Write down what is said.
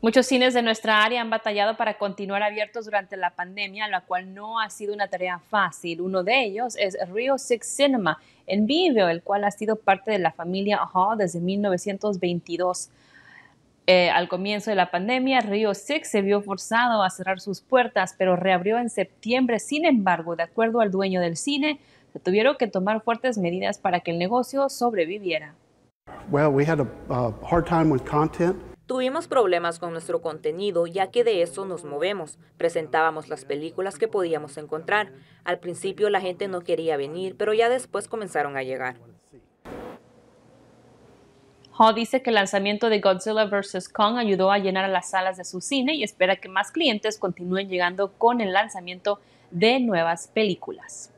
Muchos cines de nuestra área han batallado para continuar abiertos durante la pandemia, la cual no ha sido una tarea fácil. Uno de ellos es Rio Six Cinema en vivo, el cual ha sido parte de la familia Hall desde 1922. Eh, al comienzo de la pandemia, Rio Six se vio forzado a cerrar sus puertas, pero reabrió en septiembre. Sin embargo, de acuerdo al dueño del cine, se tuvieron que tomar fuertes medidas para que el negocio sobreviviera. Well, we had a hard time with Tuvimos problemas con nuestro contenido, ya que de eso nos movemos. Presentábamos las películas que podíamos encontrar. Al principio la gente no quería venir, pero ya después comenzaron a llegar. Hall dice que el lanzamiento de Godzilla vs. Kong ayudó a llenar las salas de su cine y espera que más clientes continúen llegando con el lanzamiento de nuevas películas.